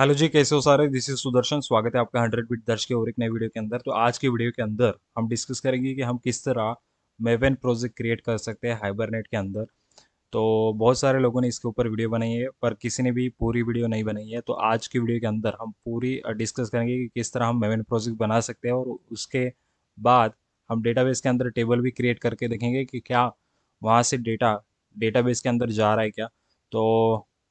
Hello जी कैसे हो सारे दिस इज सुदर्शन स्वागत है आपका हंड्रेड बीट दर्श के और एक नए वीडियो के अंदर तो आज के वीडियो के अंदर हम डिस्कस करेंगे कि हम किस तरह मेवेन प्रोजेक्ट क्रिएट कर सकते हैं हाइबरनेट के अंदर तो बहुत सारे लोगों ने इसके ऊपर वीडियो बनाई है पर किसी ने भी पूरी वीडियो नहीं बनाई है तो आज की वीडियो के अंदर हम पूरी डिस्कस करेंगे कि किस तरह हम मेवेन प्रोजेक्ट बना सकते हैं और उसके बाद हम डेटाबेस के अंदर टेबल भी क्रिएट करके देखेंगे कि क्या वहाँ से डेटा डेटाबेस के अंदर जा रहा है क्या तो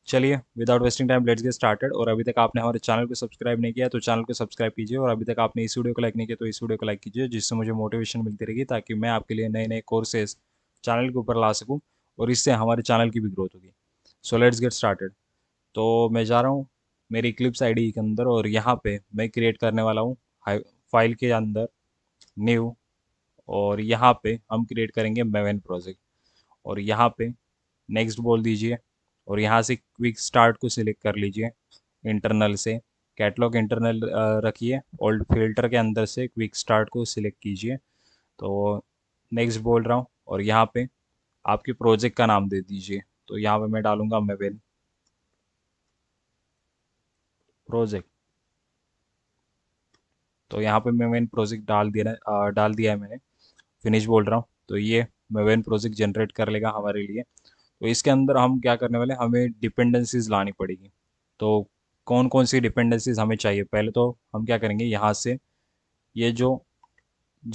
चलिए without wasting time let's get started और अभी तक आपने हमारे चैनल को सब्सक्राइब नहीं किया तो चैनल को सब्सक्राइब कीजिए और अभी तक आपने इस वीडियो को लाइक नहीं किया तो इस वीडियो को लाइक कीजिए जिससे मुझे मोटिवेशन मिलती रहेगी ताकि मैं आपके लिए नए नए कोर्सेज चैनल के ऊपर ला सकूँ और इससे हमारे चैनल की भी ग्रोथ होगी सो लेट्स गेट स्टार्टेड तो मैं जा रहा हूँ मेरी क्लिप्स आई के अंदर और यहाँ पे मैं क्रिएट करने वाला हूँ फाइल के अंदर न्यू और यहाँ पे हम क्रिएट करेंगे मेवन प्रोजेक्ट और यहाँ पे नेक्स्ट बोल दीजिए और यहाँ से क्विक स्टार्ट को सिलेक्ट कर लीजिए इंटरनल से कैटलॉग इंटरनल रखिए ओल्ड फिल्टर के अंदर से क्विक स्टार्ट को सिलेक्ट कीजिए तो नेक्स्ट बोल रहा हूँ और यहाँ पे आपके प्रोजेक्ट का नाम दे दीजिए तो यहाँ पे मैं डालूँगा मेबेल प्रोजेक्ट तो यहाँ पे मेबेन प्रोजेक्ट डाल दिया डाल दिया है मैंने फिनिश बोल रहा हूँ तो ये मेवेन प्रोजेक्ट जनरेट कर लेगा हमारे लिए तो इसके अंदर हम क्या करने वाले हमें डिपेंडेंसीज लानी पड़ेगी तो कौन कौन सी डिपेंडेंसीज हमें चाहिए पहले तो हम क्या करेंगे यहाँ से ये जो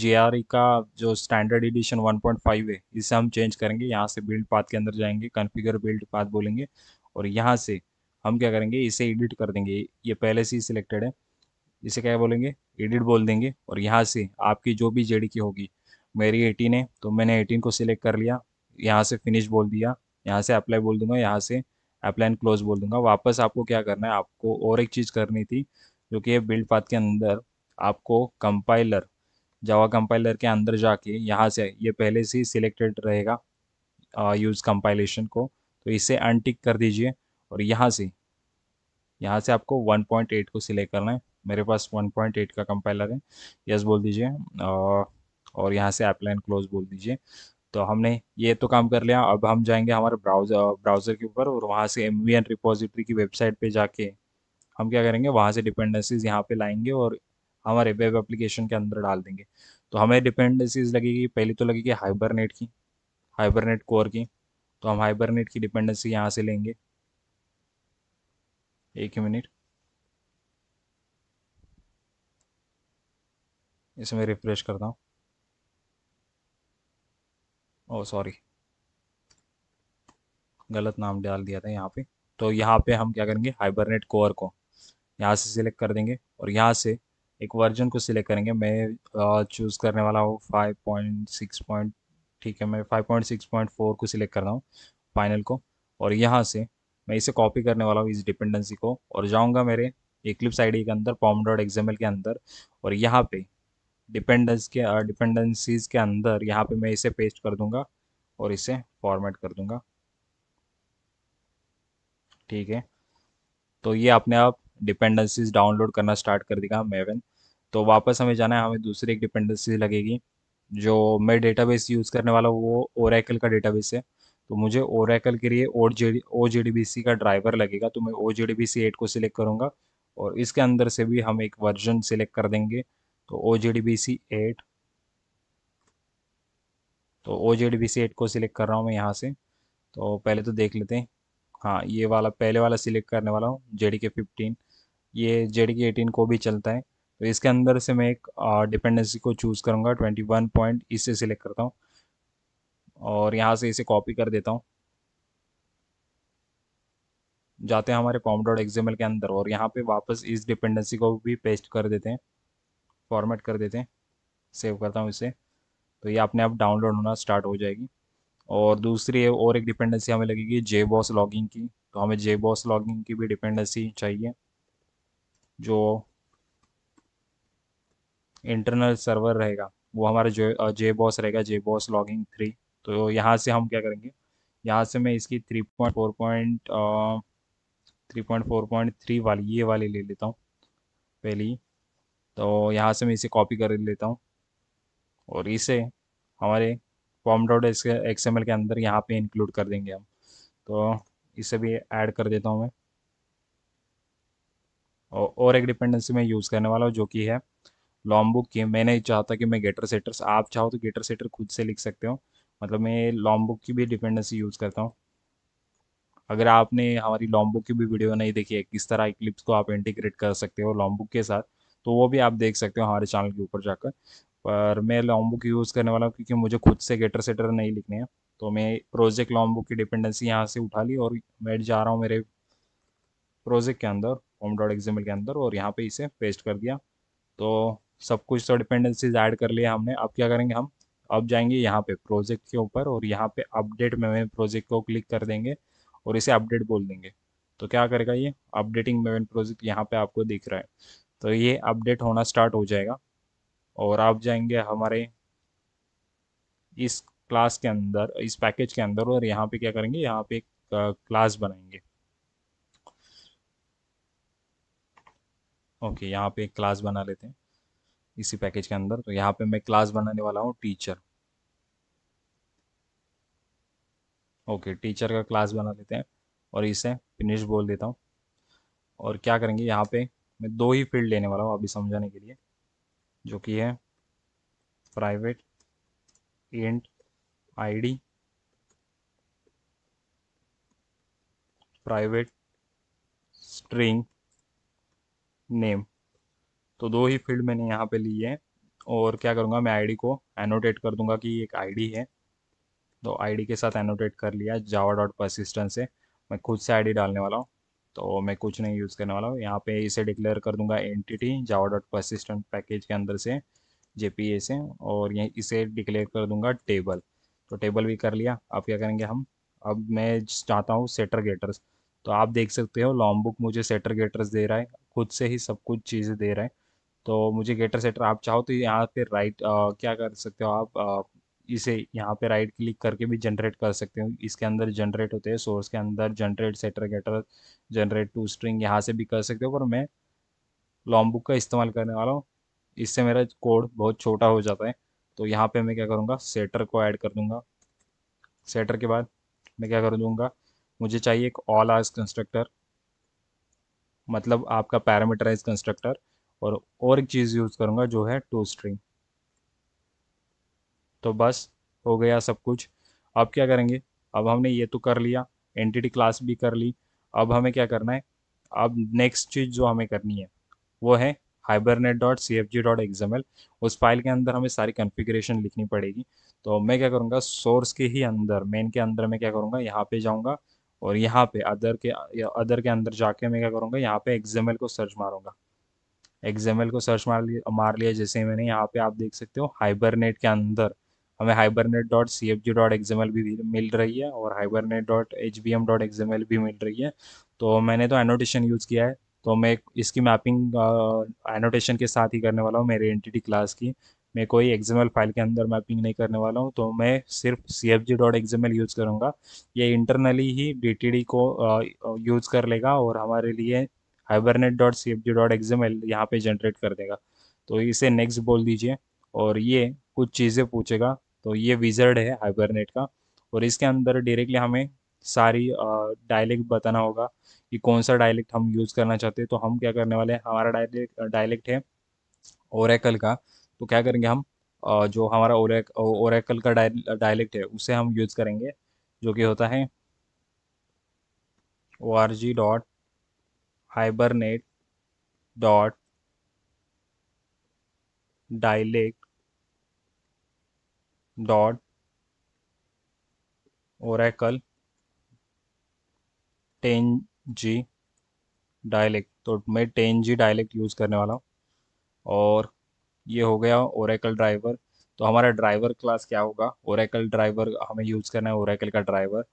जे e का जो स्टैंडर्ड एडिशन 1.5 है इसे हम चेंज करेंगे यहाँ से बिल्ड पाथ के अंदर जाएंगे कॉन्फ़िगर बिल्ड पाथ बोलेंगे और यहाँ से हम क्या करेंगे इसे एडिट कर देंगे ये पहले से ही सिलेक्टेड है इसे क्या बोलेंगे एडिट बोल देंगे और यहाँ से आपकी जो भी जेडी की होगी मेरी एटीन है तो मैंने एटीन को सिलेक्ट कर लिया यहाँ से फिनिश बोल दिया यहाँ से अप्लाई बोल दूंगा यहाँ से अप्लाई एंड क्लोज बोल दूंगा वापस आपको क्या करना है आपको और एक चीज़ करनी थी जो कि बिल्ड पाथ के अंदर आपको कंपाइलर जावा कंपाइलर के अंदर जाके यहाँ से ये पहले से ही सिलेक्टेड रहेगा यूज़ कंपाइलेशन को तो इसे अनटिक कर दीजिए और यहाँ से यहाँ से आपको 1.8 को सिलेक्ट करना है मेरे पास 1.8 का कंपाइलर है यस बोल दीजिए और यहाँ से एप्लाइन क्लोज बोल दीजिए तो हमने ये तो काम कर लिया अब हम जाएंगे हमारे ब्राउज़र ब्राउज़र के ऊपर और वहाँ से एम रिपोजिटरी की वेबसाइट पे जाके हम क्या करेंगे वहाँ से डिपेंडेंसीज यहाँ पे लाएंगे और हमारे वेब एप्लीकेशन के अंदर डाल देंगे तो हमें डिपेंडेंसीज लगेगी पहली तो लगेगी हाइबरनेट की हाइबरनेट कोर की तो हम हाइबरनेट की डिपेंडेंसी यहाँ से लेंगे एक ही मिनट इसमें रिफ्रेश करता हूँ ओ सॉरी गलत नाम डाल दिया था यहाँ पे तो यहाँ पे हम क्या करेंगे हाइबरनेट कोर को यहाँ से सिलेक्ट कर देंगे और यहाँ से एक वर्जन को सिलेक्ट करेंगे मैं चूज़ करने वाला हूँ फाइव पॉइंट सिक्स पॉइंट ठीक है मैं five point six point four को सिलेक्ट कर रहा हूँ फाइनल को और यहाँ से मैं इसे कॉपी करने वाला हूँ इस डिपेंडेंसी को और जाऊँगा मेरे एक्लिप्स आईडी के अंदर पॉम डॉट एग्जाम्पल के अंदर और यहाँ पे डिपेंडेंस के डिपेंडेंसीज के अंदर यहाँ पे मैं इसे पेस्ट कर दूंगा और इसे फॉर्मेट कर दूंगा ठीक है तो ये अपने आप डिपेंडेंसीज डाउनलोड करना स्टार्ट कर देगा मेवन तो वापस हमें जाना है हमें दूसरी एक डिपेंडेंसी लगेगी जो मैं डेटाबेस यूज़ करने वाला वो ओरेकल का डेटाबेस है तो मुझे ओरेकल के लिए ओ जे का ड्राइवर लगेगा तो मैं ओ जे एट को सिलेक्ट करूँगा और इसके अंदर से भी हम एक वर्जन सिलेक्ट कर देंगे तो O J D B C eight तो O J D B C eight को सिलेक्ट कर रहा हूँ मैं यहाँ से तो पहले तो देख लेते हैं हाँ ये वाला पहले वाला सिलेक्ट करने वाला हूँ जे डी के फिफ्टीन ये जे डी के एटीन को भी चलता है तो इसके अंदर से मैं एक डिपेंडेंसी को चूज़ करूँगा ट्वेंटी वन पॉइंट इससे सिलेक्ट करता हूँ और यहाँ से इसे कॉपी कर देता हूँ जाते हैं हमारे कॉम डॉट एग्जाम्पल के अंदर और यहाँ पे वापस इस डिपेंडेंसी को भी पेस्ट कर देते हैं फॉर्मेट कर देते हैं सेव करता हूँ इसे तो ये अपने आप डाउनलोड होना स्टार्ट हो जाएगी और दूसरी और एक डिपेंडेंसी हमें लगेगी जे बॉस लॉगिंग की तो हमें जे बॉस लॉगिंग की भी डिपेंडेंसी चाहिए जो इंटरनल सर्वर रहेगा वो हमारा जो जे बॉस रहेगा जे बॉस लॉगिंग थ्री तो यहाँ से हम क्या करेंगे यहाँ से मैं इसकी three point four point three point four point three वाली ये वाली ले लेता हूँ पहली तो यहाँ से मैं इसे कॉपी कर लेता हूँ और इसे हमारे फॉर्म डॉट एक्स एम के अंदर यहाँ पे इंक्लूड कर देंगे हम तो इसे भी ऐड कर देता हूँ मैं और एक डिपेंडेंसी मैं यूज़ करने वाला हूँ जो कि है बुक की मैंने चाहता कि मैं गेटर सेटर्स आप चाहो तो गेटर सेटर खुद से लिख सकते हो मतलब मैं बुक की भी डिपेंडेंसी यूज़ करता हूँ अगर आपने हमारी बुक की भी वीडियो नहीं देखी है किस तरह क्लिप्स को आप इंटीग्रेट कर सकते हो लॉन्ग बुक के साथ तो वो भी आप देख सकते हो हमारे चैनल के ऊपर जाकर पर मैं लॉन्ग बुक यूज़ करने वाला हूँ क्योंकि मुझे खुद से गेटर सेटर नहीं लिखने हैं तो मैं प्रोजेक्ट लॉन्ग बुक की डिपेंडेंसी यहाँ से उठा ली और मैं जा रहा हूँ मेरे प्रोजेक्ट के अंदर होम डॉट एग्जाम्पल के अंदर और यहाँ पे इसे पेस्ट कर दिया तो सब कुछ तो डिपेंडेंसीज ऐड कर लिया हमने अब क्या करेंगे हम अब जाएंगे यहाँ पे प्रोजेक्ट के ऊपर और यहाँ पे अपडेट मेवन प्रोजेक्ट को क्लिक कर देंगे और इसे अपडेट बोल देंगे तो क्या करेगा ये अपडेटिंग मेवन प्रोजेक्ट यहाँ पे आपको दिख रहा है तो ये अपडेट होना स्टार्ट हो जाएगा और आप जाएंगे हमारे इस क्लास के अंदर इस पैकेज के अंदर और यहाँ पे क्या करेंगे यहाँ पे एक क्लास बनाएंगे ओके यहाँ पे एक क्लास बना लेते हैं इसी पैकेज के अंदर तो यहाँ पे मैं क्लास बनाने वाला हूँ टीचर ओके टीचर का क्लास बना लेते हैं और इसे फिनिश बोल देता हूँ और क्या करेंगे यहाँ पे मैं दो ही फील्ड लेने वाला हूँ अभी समझाने के लिए जो कि है private int ID private string name तो दो ही फील्ड मैंने यहाँ पे लिए हैं और क्या करूँगा मैं आईडी को एनोटेट कर दूंगा कि एक आईडी है तो आईडी के साथ एनोटेट कर लिया जावा डॉट परसिस्टेंट से मैं खुद से आईडी डालने वाला हूँ तो मैं कुछ नहीं यूज़ करने वाला हूँ यहाँ पे इसे डिक्लेयर कर दूंगा entity Java dot persistent package के अंदर से जे से और ये इसे डिक्लेयर कर दूंगा टेबल तो टेबल भी कर लिया अब क्या करेंगे हम अब मैं चाहता हूँ सेटर गेटर्स तो आप देख सकते हो लॉन्ग बुक मुझे सेटर गेटर्स दे रहा है खुद से ही सब कुछ चीज़ें दे रहा है तो मुझे गेटर सेटर आप चाहो तो यहाँ पे राइट आ, क्या कर सकते हो आप इसे यहाँ पे राइट क्लिक करके भी जनरेट कर सकते हो इसके अंदर जनरेट होते हैं सोर्स के अंदर generate setter getter generate to string यहाँ से भी कर सकते हो पर मैं बुक का इस्तेमाल करने वाला हूँ इससे मेरा कोड बहुत छोटा हो जाता है तो यहाँ पे मैं क्या करूँगा सेटर को ऐड कर दूंगा सेटर के बाद मैं क्या कर दूंगा मुझे चाहिए एक ऑल आज कंस्ट्रक्टर मतलब आपका पैरामीटराइज कंस्ट्रक्टर और और एक चीज़ यूज़ करूँगा जो है टू स्ट्रिंग तो बस हो गया सब कुछ अब क्या करेंगे अब हमने ये तो कर लिया एंटिटी क्लास भी कर ली अब हमें क्या करना है अब नेक्स्ट चीज़ जो हमें करनी है वो है hibernate dot C F G dot XML उस फाइल के अंदर हमें सारी कॉन्फ़िगरेशन लिखनी पड़ेगी तो मैं क्या करूँगा सोर्स के ही अंदर मेन के अंदर मैं क्या करूँगा यहाँ पे जाऊँगा और यहाँ पे अदर के अदर के अंदर जाके मैं क्या करूँगा यहाँ पे एग्जामल को सर्च मारूँगा एग्जामल को सर्च मार लिया मार लिया जैसे मैंने यहाँ पे आप देख सकते हो हाइबरनेट के अंदर हमें hibernate dot C F G dot XML भी मिल रही है और hibernate dot H B M dot XML भी मिल रही है तो मैंने तो एनोटेशन यूज़ किया है तो मैं इसकी मैपिंग एनोटेशन के साथ ही करने वाला हूँ मेरे एंटिटी क्लास की मैं कोई एक्सएमएल फाइल के अंदर मैपिंग नहीं करने वाला हूँ तो मैं सिर्फ C F G dot XML use करूँगा ये इंटरनली ही डी टी डी को यूज़ कर लेगा और हमारे लिए hibernate dot C F G dot XML यहाँ पर जनरेट कर देगा तो इसे नेक्स्ट बोल दीजिए और ये कुछ चीज़ें पूछेगा तो ये विजर्ड है हाइबरनेट का और इसके अंदर डायरेक्टली हमें सारी डायलेक्ट बताना होगा कि कौन सा डायलेक्ट हम यूज़ करना चाहते हैं तो हम क्या करने वाले हैं हमारा डायलेक्ट डायलेक्ट है ओरेकल का तो क्या करेंगे हम जो हमारा ओरेकल का डायलेक्ट है उसे हम यूज़ करेंगे जो कि होता है O R G dot hibernate dot dialect dot oracle 10g dialect तो मैं 10g डायलेक्ट यूज़ करने वाला हूँ और ये हो गया ओरेकल ड्राइवर तो हमारा ड्राइवर क्लास क्या होगा ओरेकल ड्राइवर हमें यूज़ करना है ओरेकल का ड्राइवर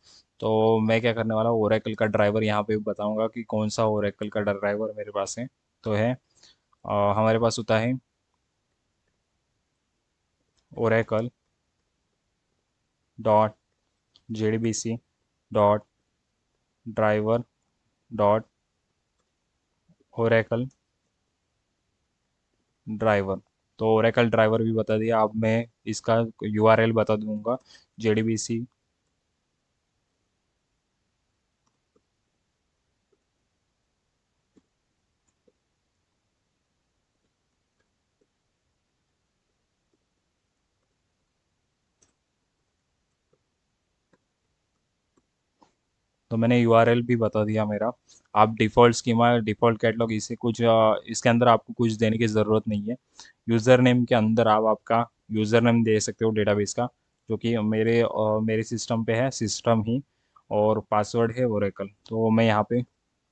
तो मैं क्या करने वाला हूँ ओरेकल का ड्राइवर यहाँ पे बताऊँगा कि कौन सा ओरेकल का ड्राइवर मेरे पास है तो है आ, हमारे पास होता है Oracle dot J D B C dot driver तो ओरेकल ड्राइवर भी बता दिया अब मैं इसका यू बता दूंगा जे डी बी सी तो मैंने यू भी बता दिया मेरा आप डिफ़ॉल्ट स्कीमा डिफ़ॉल्ट कैटलॉग इसे कुछ इसके अंदर आपको कुछ देने की ज़रूरत नहीं है यूज़र नेम के अंदर आप आपका यूज़र नेम दे सकते हो डेटाबेस का जो कि मेरे मेरे सिस्टम पे है सिस्टम ही और पासवर्ड है ओरेकल तो मैं यहाँ पे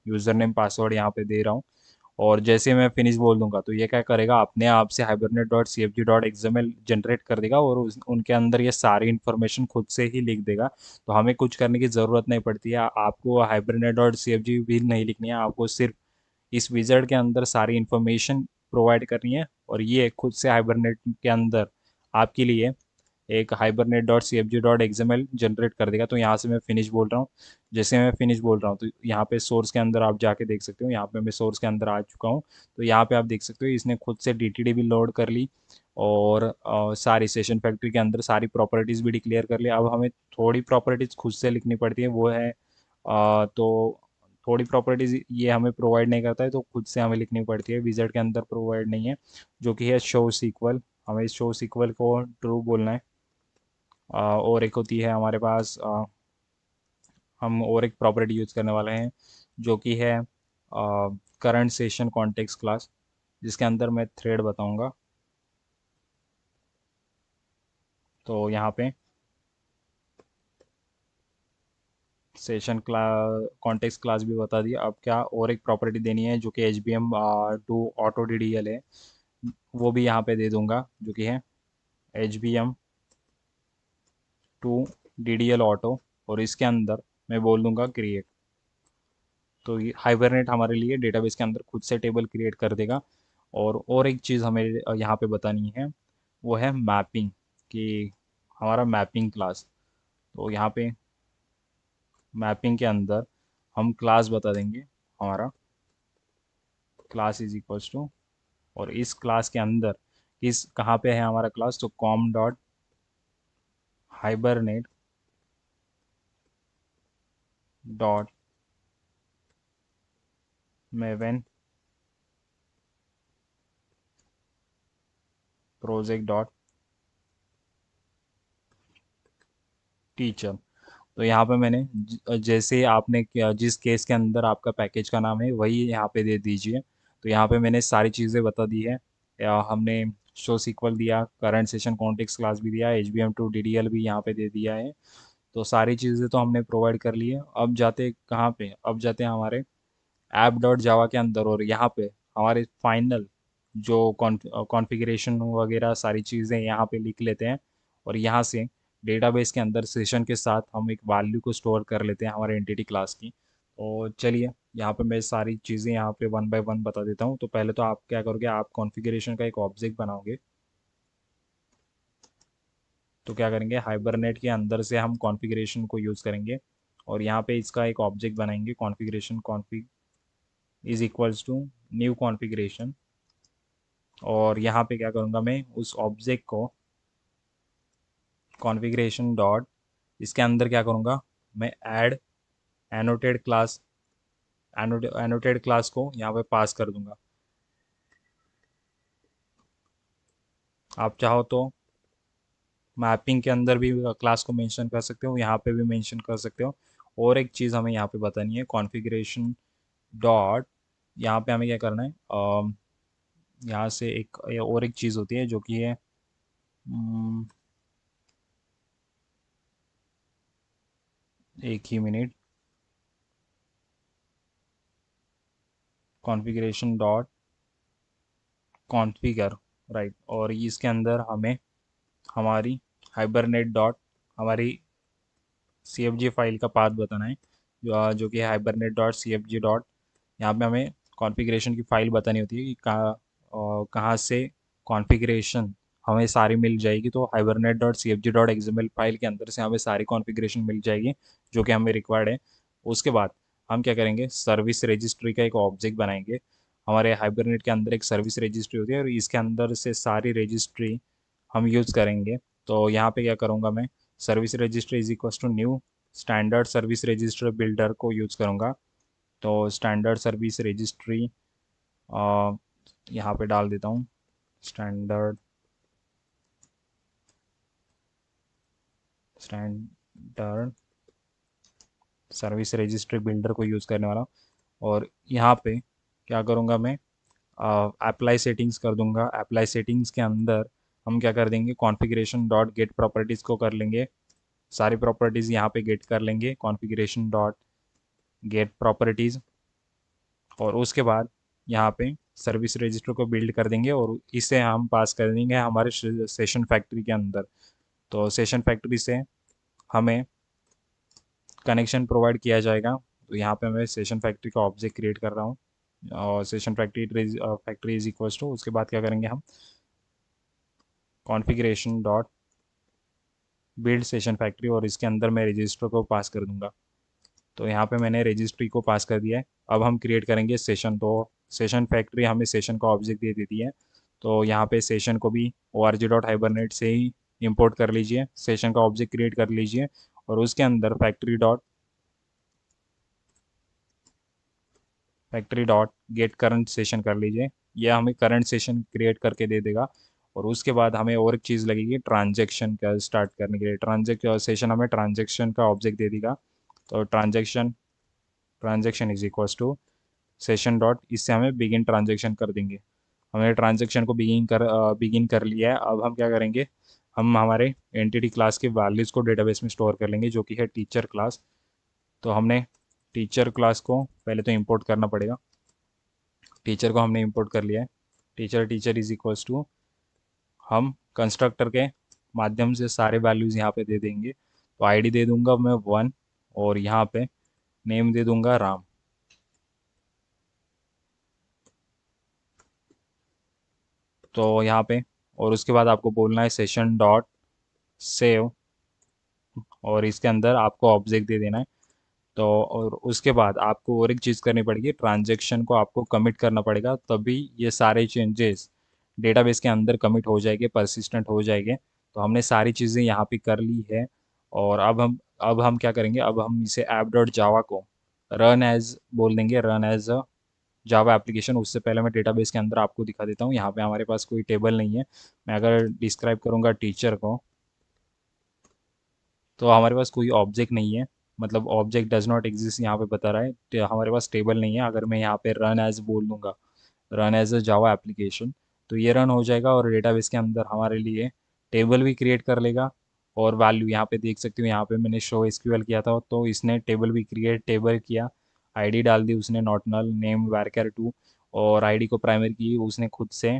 यूज़र नेम पासवर्ड यहाँ पे दे रहा हूँ और जैसे मैं फिनिश बोल दूंगा तो ये क्या करेगा अपने आप से hibernate dot C F G dot XML generate कर देगा और उनके अंदर ये सारी इन्फॉर्मेशन खुद से ही लिख देगा तो हमें कुछ करने की ज़रूरत नहीं पड़ती है आपको hibernate dot C F G भी नहीं लिखनी है आपको सिर्फ इस विजर्ड के अंदर सारी इन्फॉर्मेशन प्रोवाइड करनी है और ये खुद से हाइबरनेट के अंदर आपके लिए एक hibernate dot C F G dot XML generate कर देगा तो यहाँ से मैं फिनिश बोल रहा हूँ जैसे मैं फिनिश बोल रहा हूँ तो यहाँ पे सोर्स के अंदर आप जाके देख सकते हो यहाँ पे मैं सोर्स के अंदर आ चुका हूँ तो यहाँ पे आप देख सकते हो इसने खुद से डी भी लोड कर ली और आ, सारी सेशन फैक्ट्री के अंदर सारी प्रॉपर्टीज़ भी डिक्लेयर कर ली अब हमें थोड़ी प्रॉपर्टीज़ खुद से लिखनी पड़ती है वो है आ, तो थोड़ी प्रॉपर्टीज़ ये हमें प्रोवाइड नहीं करता है तो खुद से हमें लिखनी पड़ती है विजेट के अंदर प्रोवाइड नहीं है जो कि है शो सीक्वल हमें शो सीक्वल को ट्रू बोलना है और एक होती है हमारे पास हम और एक प्रॉपर्टी यूज़ करने वाले हैं जो कि है करंट सेशन कॉन्टेक्स्ट क्लास जिसके अंदर मैं थ्रेड बताऊंगा तो यहाँ पे सेशन क्लास कॉन्टेक्स्ट क्लास भी बता दिया अब क्या और एक प्रॉपर्टी देनी है जो कि H B M two auto D D L है वो भी यहाँ पे दे दूंगा जो कि है H B M two D D L auto और इसके अंदर मैं बोल दूंगा क्रिएट तो ये हाइबरनेट हमारे लिए डेटाबेस के अंदर खुद से टेबल क्रिएट कर देगा और और एक चीज़ हमें यहाँ पे बतानी है वो है मैपिंग कि हमारा मैपिंग क्लास तो यहाँ पे मैपिंग के अंदर हम क्लास बता देंगे हमारा क्लास इज इक्वल्स टू और इस क्लास के अंदर किस कहाँ पे है हमारा क्लास तो com dot hibernate dot maven project dot teacher तो यहाँ पे मैंने जैसे आपने जिस केस के अंदर आपका पैकेज का नाम है वही यहाँ पे दे दीजिए तो यहाँ पे मैंने सारी चीज़ें बता दी है हमने शो सीक्वल दिया करंट सेशन कॉन्टेक्स क्लास भी दिया H B M two D D L भी यहाँ पे दे दिया है तो सारी चीज़ें तो हमने प्रोवाइड कर ली है अब जाते कहाँ पे अब जाते हैं हमारे ऐप डॉट जावा के अंदर और यहाँ पे हमारे फाइनल जो कॉन्फ़िगरेशन वगैरह सारी चीज़ें यहाँ पे लिख लेते हैं और यहाँ से डेटाबेस के अंदर सेशन के साथ हम एक वैल्यू को स्टोर कर लेते हैं हमारे एंटिटी क्लास की और चलिए यहाँ पे मैं सारी चीज़ें यहाँ पे वन बाय वन बता देता हूँ तो पहले तो आप क्या करोगे आप कॉन्फ़िगरेशन का एक ऑब्जेक्ट बनाओगे तो क्या करेंगे हाइबरनेट के अंदर से हम कॉन्फ़िगरेशन को यूज़ करेंगे और यहाँ पे इसका एक ऑब्जेक्ट बनाएंगे configuration config is equals to new configuration और यहाँ पे क्या करूँगा मैं उस ऑब्जेक्ट को कॉन्फ़िगरेशन डॉट इसके अंदर क्या करूँगा मैं add annotated class annotated class को यहाँ पे पास कर दूंगा आप चाहो तो मैपिंग के अंदर भी क्लास को मेंशन कर सकते हो यहाँ पे भी मेंशन कर सकते हो और एक चीज़ हमें यहाँ पे बतानी है कॉन्फ़िगरेशन डॉट यहाँ पे हमें क्या करना है यहाँ से एक और एक चीज़ होती है जो कि है एक ही minute configuration dot configure right और इसके अंदर हमें हमारी हाइबरनेट डॉट हमारी सी फाइल का पाथ बताना है जो जो कि hibernate dot C F G dot यहाँ पर हमें कॉन्फ़िगरेशन की फ़ाइल बतानी होती है कि कहाँ कहाँ से कॉन्फ़िगरेशन हमें सारी मिल जाएगी तो hibernate dot C F G dot example file के अंदर से हमें सारी कॉन्फ़िगरेशन मिल जाएगी जो कि हमें रिक्वायर्ड है उसके बाद हम क्या करेंगे सर्विस रजिस्ट्री का एक ऑब्जेक्ट बनाएंगे हमारे हाइबरनेट के अंदर एक सर्विस रजिस्ट्री होती है और इसके अंदर से सारी रजिस्ट्री हम यूज़ करेंगे तो यहाँ पे क्या करूँगा मैं service registry is equal to new standard service register builder को यूज़ करूँगा तो स्टैंडर्ड सर्विस रजिस्ट्री यहाँ पे डाल देता हूँ standard standard service register builder को यूज़ करने वाला और यहाँ पे क्या करूँगा मैं अप्लाई सेटिंग्स कर दूँगा अप्लाई सेटिंग्स के अंदर हम क्या कर देंगे कॉन्फ़िगरेशन डॉट गेट प्रॉपर्टीज़ को कर लेंगे सारी प्रॉपर्टीज़ यहाँ पे गेट कर लेंगे कॉन्फ़िगरेशन डॉट गेट प्रॉपर्टीज़ और उसके बाद यहाँ पे सर्विस रजिस्टर को बिल्ड कर देंगे और इसे हम पास कर देंगे हमारे सेशन फैक्ट्री के अंदर तो सेशन फैक्ट्री से हमें कनेक्शन प्रोवाइड किया जाएगा तो यहाँ पे मैं सेशन फैक्ट्री का ऑब्जेक्ट क्रिएट कर रहा हूँ और session factory factory is equal to उसके बाद क्या करेंगे हम configuration dot build session factory और इसके अंदर मैं रजिस्टर को पास कर दूंगा तो यहाँ पे मैंने रजिस्ट्री को पास कर दिया है अब हम क्रिएट करेंगे सेशन तो सेशन फैक्ट्री हमें सेशन का ऑब्जेक्ट दे देती है तो यहाँ पे सेशन को भी O R G dot hibernate से ही इंपोर्ट कर लीजिए सेशन का ऑब्जेक्ट क्रिएट कर लीजिए और उसके अंदर factory dot factory dot get current session कर लीजिए यह हमें करंट सेशन क्रिएट करके दे देगा और उसके बाद हमें और एक चीज़ लगेगी ट्रांजेक्शन का स्टार्ट करने के लिए ट्रांजेक्ट सेशन हमें ट्रांजेक्शन का ऑब्जेक्ट दे देगा तो transaction transaction is equal to session dot इससे हमें बिगिन ट्रांजेक्शन कर देंगे हमने ट्रांजेक्शन को बिगिन कर बिगिन कर लिया है अब हम क्या करेंगे हम हमारे एंटिटी क्लास के वैल्यूज़ को डेटाबेस में स्टोर कर लेंगे जो कि है टीचर क्लास तो हमने टीचर क्लास को पहले तो इंपोर्ट करना पड़ेगा टीचर को हमने इंपोर्ट कर लिया है teacher teacher is equals to हम कंस्ट्रक्टर के माध्यम से सारे वैल्यूज़ यहाँ पे दे देंगे तो आईडी दे दूंगा मैं वन और यहाँ पे नेम दे दूंगा राम तो यहाँ पे और उसके बाद आपको बोलना है सेशन डॉट सेव और इसके अंदर आपको ऑब्जेक्ट दे देना है तो और उसके बाद आपको और एक चीज़ करनी पड़ेगी ट्रांजेक्शन को आपको कमिट करना पड़ेगा तभी ये सारे चेंजेस डेटाबेस के अंदर कमिट हो जाएंगे परसिस्टेंट हो जाएंगे तो हमने सारी चीज़ें यहाँ पे कर ली है और अब हम अब हम क्या करेंगे अब हम इसे ऐप डॉट जावा को रन एज बोल देंगे run as a Java application उससे पहले मैं डेटाबेस के अंदर आपको दिखा देता हूँ यहाँ पे हमारे पास कोई टेबल नहीं है मैं अगर डिस्क्राइब करूँगा टीचर को तो हमारे पास कोई ऑब्जेक्ट नहीं है मतलब ऑब्जेक्ट डज नॉट एग्जिस्ट यहाँ पे बता रहा है तो हमारे पास टेबल नहीं है अगर मैं यहाँ पे रन एज बोल दूंगा run as a Java application तो ये रन हो जाएगा और डेटाबेस के अंदर हमारे लिए टेबल भी क्रिएट कर लेगा और वैल्यू यहाँ पे देख सकते हो यहाँ पे मैंने शो एस किया था तो इसने टेबल भी क्रिएट टेबल किया आईडी डाल दी उसने नल नेम वैरकर टू और आईडी को प्राइमरी की उसने खुद से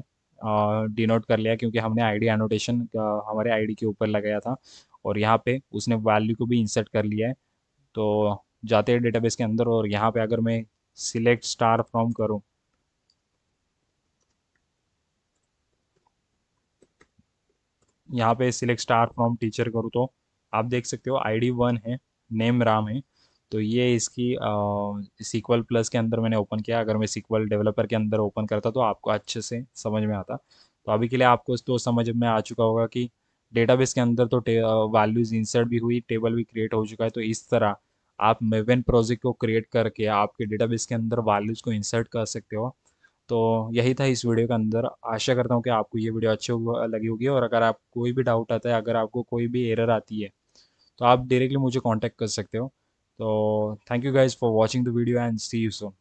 डिनोट कर लिया क्योंकि हमने आईडी एनोटेशन हमारे आईडी के ऊपर लगाया था और यहाँ पे उसने वैल्यू को भी इंसर्ट कर लिया है तो जाते हैं डेटाबेस के अंदर और यहाँ पे अगर मैं सिलेक्ट स्टार फ्रॉम करूँ यहाँ पे सिलेक्ट स्टार फ्रॉम टीचर करूँ तो आप देख सकते हो आईडी वन है नेम राम है तो ये इसकी सीक्वल प्लस के अंदर मैंने ओपन किया अगर मैं सीक्वल डेवलपर के अंदर ओपन करता तो आपको अच्छे से समझ में आता तो अभी के लिए आपको तो समझ में आ चुका होगा कि डेटाबेस के अंदर तो वैल्यूज इंसर्ट भी हुई टेबल भी क्रिएट हो चुका है तो इस तरह आप मेवेन प्रोजेक्ट को क्रिएट करके आपके डेटाबेस के अंदर वैल्यूज़ को इंसर्ट कर सकते हो तो यही था इस वीडियो के अंदर आशा करता हूँ कि आपको ये वीडियो अच्छी लगी होगी और अगर आप कोई भी डाउट आता है अगर आपको कोई भी एरर आती है तो आप डायरेक्टली मुझे कॉन्टैक्ट कर सकते हो So thank you guys for watching the video and see you soon.